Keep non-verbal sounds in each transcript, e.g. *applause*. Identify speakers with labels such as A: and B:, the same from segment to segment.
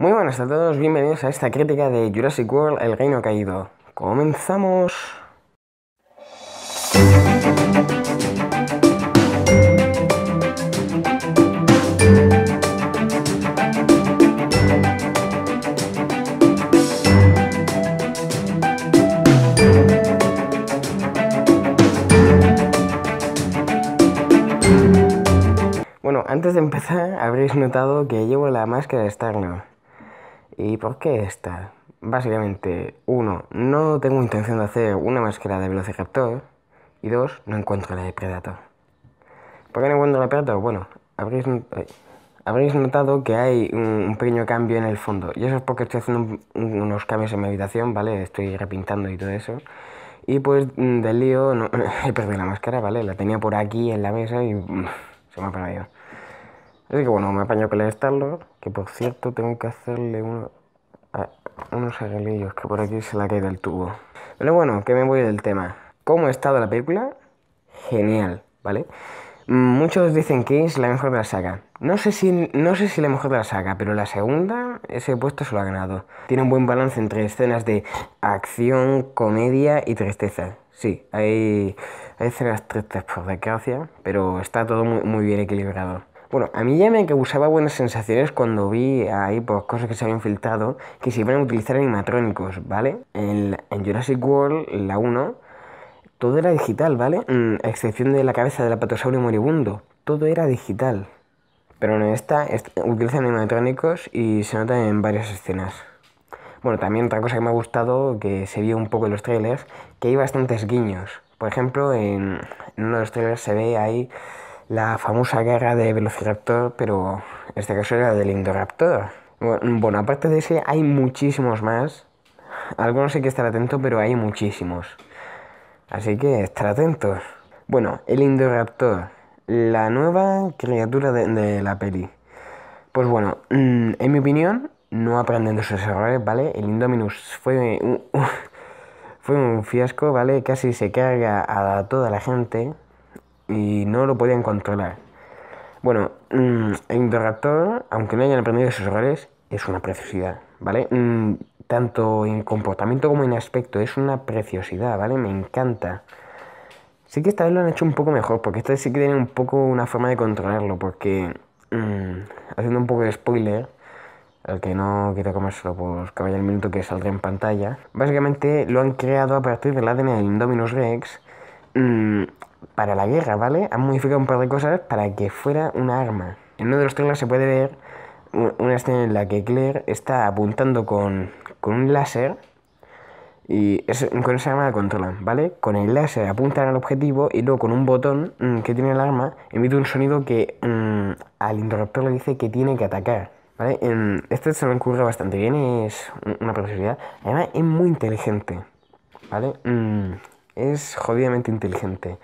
A: Muy buenas a todos, bienvenidos a esta crítica de Jurassic World, El Reino Caído. Comenzamos. Bueno, antes de empezar habréis notado que llevo la máscara de ¿Y por qué esta? Básicamente, uno, no tengo intención de hacer una máscara de Velociraptor. Y dos, no encuentro la de Predator. ¿Por qué no encuentro la de Predator? Bueno, habréis, eh, notado que hay un, pequeño cambio en el fondo. Y eso es porque estoy haciendo unos cambios en mi habitación, ¿vale? Estoy repintando y todo eso. Y pues mm, del lío no, *laughs* he perdido la máscara, ¿vale? La tenía por aquí en la mesa y mm, se me ha perdido. Así que bueno, me apaño con el Starlock que por cierto tengo que hacerle unos arreglillos que por aquí se la caído el tubo. Pero bueno, que me voy del tema. ¿Cómo ha estado la película? Genial, ¿vale? Muchos dicen que es la mejor de la saga. No sé si, no sé si la mejor de la saga, pero la segunda, ese puesto se lo ha ganado. Tiene un buen balance entre escenas de acción, comedia y tristeza. Sí, hay, hay escenas tristes por desgracia, pero está todo muy bien equilibrado. Bueno, a mí ya me causaba buenas sensaciones cuando vi ahí pues, cosas que se habían filtrado que se iban a utilizar animatrónicos, ¿vale? En, Jurassic World, la 1, todo era digital, ¿vale? Mm, excepción de la cabeza del apatosaurio moribundo. Todo era digital. Pero en esta, utilizan animatrónicos y se nota en varias escenas. Bueno, también otra cosa que me ha gustado, que se vio un poco en los trailers, que hay bastantes guiños. Por ejemplo, en uno de los trailers se ve ahí la famosa guerra de Velociraptor, pero en este caso era del Indoraptor. Bueno, aparte de ese hay muchísimos más. Algunos hay que estar atento, pero hay muchísimos. Así que estar atentos. Bueno, el Indoraptor, la nueva criatura de, la peli. Pues bueno, mm, en mi opinión, no aprenden de sus errores, ¿vale? El Indominus fue un, *laughs* fue un fiasco, ¿vale? Casi se carga a toda la gente y no lo podían controlar. Bueno, mm, Indoraptor, aunque no hayan aprendido sus errores, es una preciosidad, ¿vale? Mm, tanto en comportamiento como en aspecto, es una preciosidad, ¿vale? Me encanta. Sí que esta vez lo han hecho un poco mejor, porque esta vez sí que tienen un poco una forma de controlarlo, porque mm, haciendo un poco de spoiler, al que no quiera comérselo, pues que vaya el minuto que saldrá en pantalla. Básicamente lo han creado a partir del ADN del Indominus Rex, mmm, para la guerra, ¿vale? Han modificado un par de cosas para que fuera una arma. En uno de los trailers se puede ver una escena en la que Claire está apuntando con, un láser y con esa arma la controlan, ¿vale? Con el láser apuntan al objetivo y luego con un botón mm, que tiene el arma emite un sonido que mm, al interruptor le dice que tiene que atacar, ¿vale? este se lo ocurre bastante bien, es una profesionalidad. Además es muy inteligente, ¿vale? Mm, es jodidamente inteligente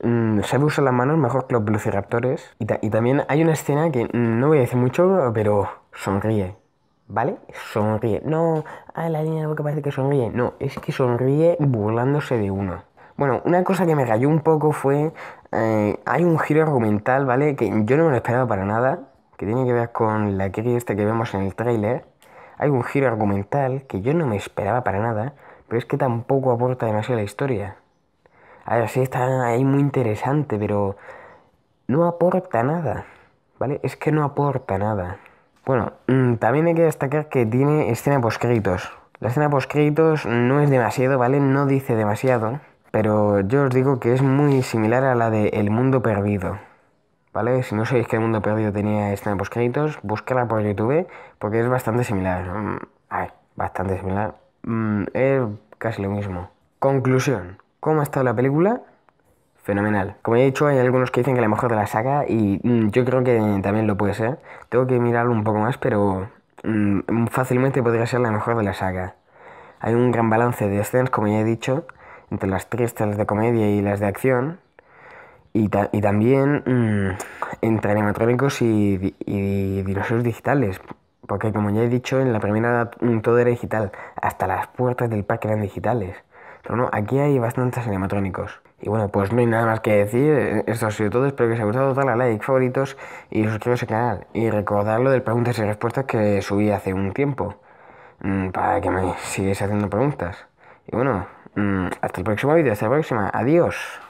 A: se mm, sabe usar las manos mejor que los velociraptores. Y, y, también hay una escena que mm, no voy a decir mucho, pero sonríe. ¿Vale? Sonríe. No, A ah, la niña que parece que sonríe. No, es que sonríe burlándose de uno. Bueno, una cosa que me cayó un poco fue. Eh, hay un giro argumental, ¿vale? Que yo no me lo esperaba para nada. Que tiene que ver con la crisis este que vemos en el tráiler. Hay un giro argumental que yo no me esperaba para nada. Pero es que tampoco aporta demasiado a la historia a ver, sí está ahí muy interesante, pero no aporta nada, ¿vale? Es que no aporta nada. Bueno, mm, también hay que destacar que tiene escena poscritos. La escena postcritos no es demasiado, ¿vale? No dice demasiado, pero yo os digo que es muy similar a la de El Mundo Perdido. ¿Vale? Si no sabéis que El Mundo Perdido tenía escena poscréditos, búscala por YouTube porque es bastante similar. Mm, Ay, bastante similar. Mm, es casi lo mismo. Conclusión. ¿Cómo ha estado la película? Fenomenal. Como ya he dicho, hay algunos que dicen que la mejor de la saga y mm, yo creo que también lo puede ser. Tengo que mirarlo un poco más, pero mm, fácilmente podría ser la mejor de la saga. Hay un gran balance de escenas, como ya he dicho, entre las tristes, las de comedia y las de acción. Y, también mm, entre animatrónicos y, dinosaurios digitales. Porque como ya he dicho, en la primera todo era digital. Hasta las puertas del parque eran digitales. Pero no, aquí hay bastantes animatrónicos. Y bueno, pues no hay nada más que decir. Esto ha sido todo. Espero que os haya gustado. Darle a like, favoritos y suscribiros al canal. Y recordad lo del preguntas y respuestas que subí hace un tiempo. Mm, para que me sigáis haciendo preguntas. Y bueno, mm, hasta el próximo vídeo. Hasta la próxima. Adiós.